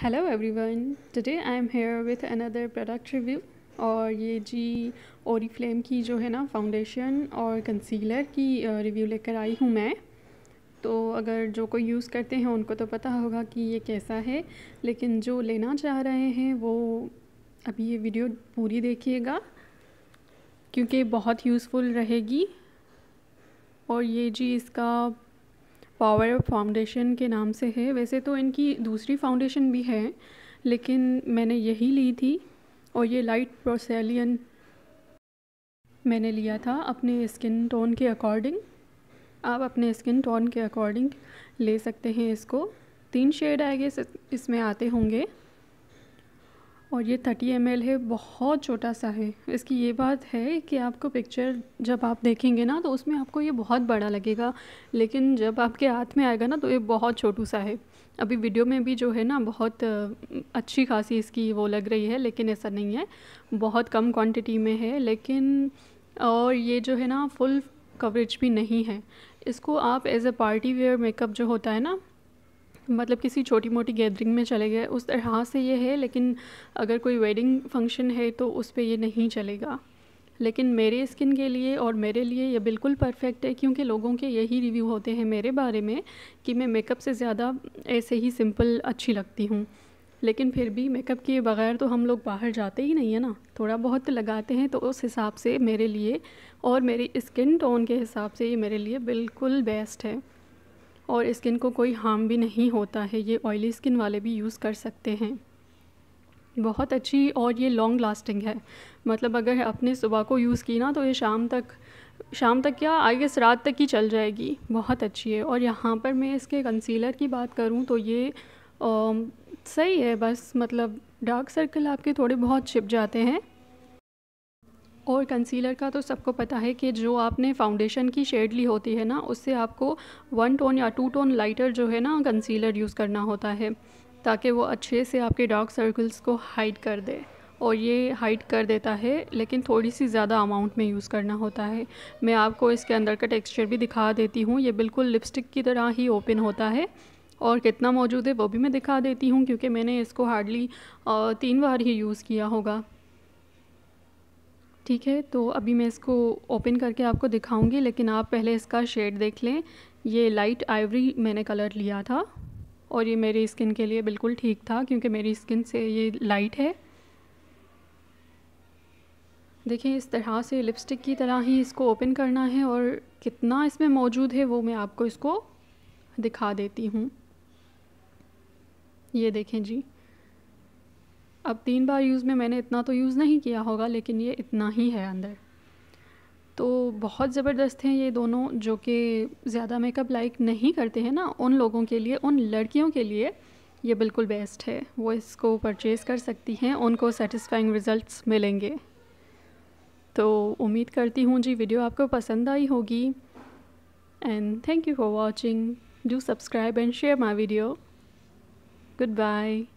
hello everyone today I am here with another product review और ये जी ओरी flame की जो है ना फाउंडेशन और कंसीलर की रिव्यू लेकर आई हूँ मैं तो अगर जो कोई यूज़ करते हैं उनको तो पता होगा कि ये कैसा है लेकिन जो लेना चाह रहे हैं वो अभी ये वीडियो पूरी देखिएगा क्योंकि बहुत यूज़फुल रहेगी और ये जी इसका पावर फाउंडेशन के नाम से है वैसे तो इनकी दूसरी फाउंडेशन भी है लेकिन मैंने यही ली थी और ये लाइट प्रोसेलियन मैंने लिया था अपने स्किन टोन के अकॉर्डिंग आप अपने स्किन टोन के अकॉर्डिंग ले सकते हैं इसको तीन शेड आई इसमें आते होंगे और ये थर्टी एम है बहुत छोटा सा है इसकी ये बात है कि आपको पिक्चर जब आप देखेंगे ना तो उसमें आपको ये बहुत बड़ा लगेगा लेकिन जब आपके हाथ में आएगा ना तो ये बहुत छोटू सा है अभी वीडियो में भी जो है ना बहुत अच्छी खासी इसकी वो लग रही है लेकिन ऐसा नहीं है बहुत कम क्वान्टिटी में है लेकिन और ये जो है ना फुल कवरेज भी नहीं है इसको आप as a party wear makeup जो होता है ना मतलब किसी छोटी मोटी गैदरिंग में चले गए उस तरह से ये है लेकिन अगर कोई वेडिंग फंक्शन है तो उस पर ये नहीं चलेगा लेकिन मेरे स्किन के लिए और मेरे लिए ये बिल्कुल परफेक्ट है क्योंकि लोगों के यही रिव्यू होते हैं मेरे बारे में कि मैं मेकअप से ज़्यादा ऐसे ही सिंपल अच्छी लगती हूँ लेकिन फिर भी मेकअप किए बगैर तो हम लोग बाहर जाते ही नहीं है ना थोड़ा बहुत लगाते हैं तो उस हिसाब से मेरे लिए और मेरी स्किन टोन के हिसाब से ये मेरे लिए बिल्कुल बेस्ट है और स्किन को कोई हार्म भी नहीं होता है ये ऑयली स्किन वाले भी यूज़ कर सकते हैं बहुत अच्छी और ये लॉन्ग लास्टिंग है मतलब अगर आपने सुबह को यूज़ की ना तो ये शाम तक शाम तक क्या आई गेस रात तक ही चल जाएगी बहुत अच्छी है और यहाँ पर मैं इसके कंसीलर की बात करूँ तो ये आ, सही है बस मतलब डार्क सर्कल आपके थोड़े बहुत छिप जाते हैं और कंसीलर का तो सबको पता है कि जो आपने फाउंडेशन की शेड ली होती है ना उससे आपको वन टोन या टू टोन लाइटर जो है ना कंसीलर यूज़ करना होता है ताकि वो अच्छे से आपके डार्क सर्कल्स को हाइड कर दे और ये हाइड कर देता है लेकिन थोड़ी सी ज़्यादा अमाउंट में यूज़ करना होता है मैं आपको इसके अंदर का टेक्सचर भी दिखा देती हूँ ये बिल्कुल लिपस्टिक की तरह ही ओपन होता है और कितना मौजूद है वो भी मैं दिखा देती हूँ क्योंकि मैंने इसको हार्डली तीन बार ही यूज़ किया होगा ठीक है तो अभी मैं इसको ओपन करके आपको दिखाऊंगी लेकिन आप पहले इसका शेड देख लें ये लाइट आइवरी मैंने कलर लिया था और ये मेरी स्किन के लिए बिल्कुल ठीक था क्योंकि मेरी स्किन से ये लाइट है देखिए इस तरह से लिपस्टिक की तरह ही इसको ओपन करना है और कितना इसमें मौजूद है वो मैं आपको इसको दिखा देती हूँ ये देखें जी अब तीन बार यूज़ में मैंने इतना तो यूज़ नहीं किया होगा लेकिन ये इतना ही है अंदर तो बहुत ज़बरदस्त हैं ये दोनों जो कि ज़्यादा मेकअप लाइक नहीं करते हैं ना उन लोगों के लिए उन लड़कियों के लिए ये बिल्कुल बेस्ट है वो इसको परचेज़ कर सकती हैं उनको सेटिस्फाइंग रिज़ल्ट मिलेंगे तो उम्मीद करती हूँ जी वीडियो आपको पसंद आई होगी and thank you for watching do subscribe and share my video good bye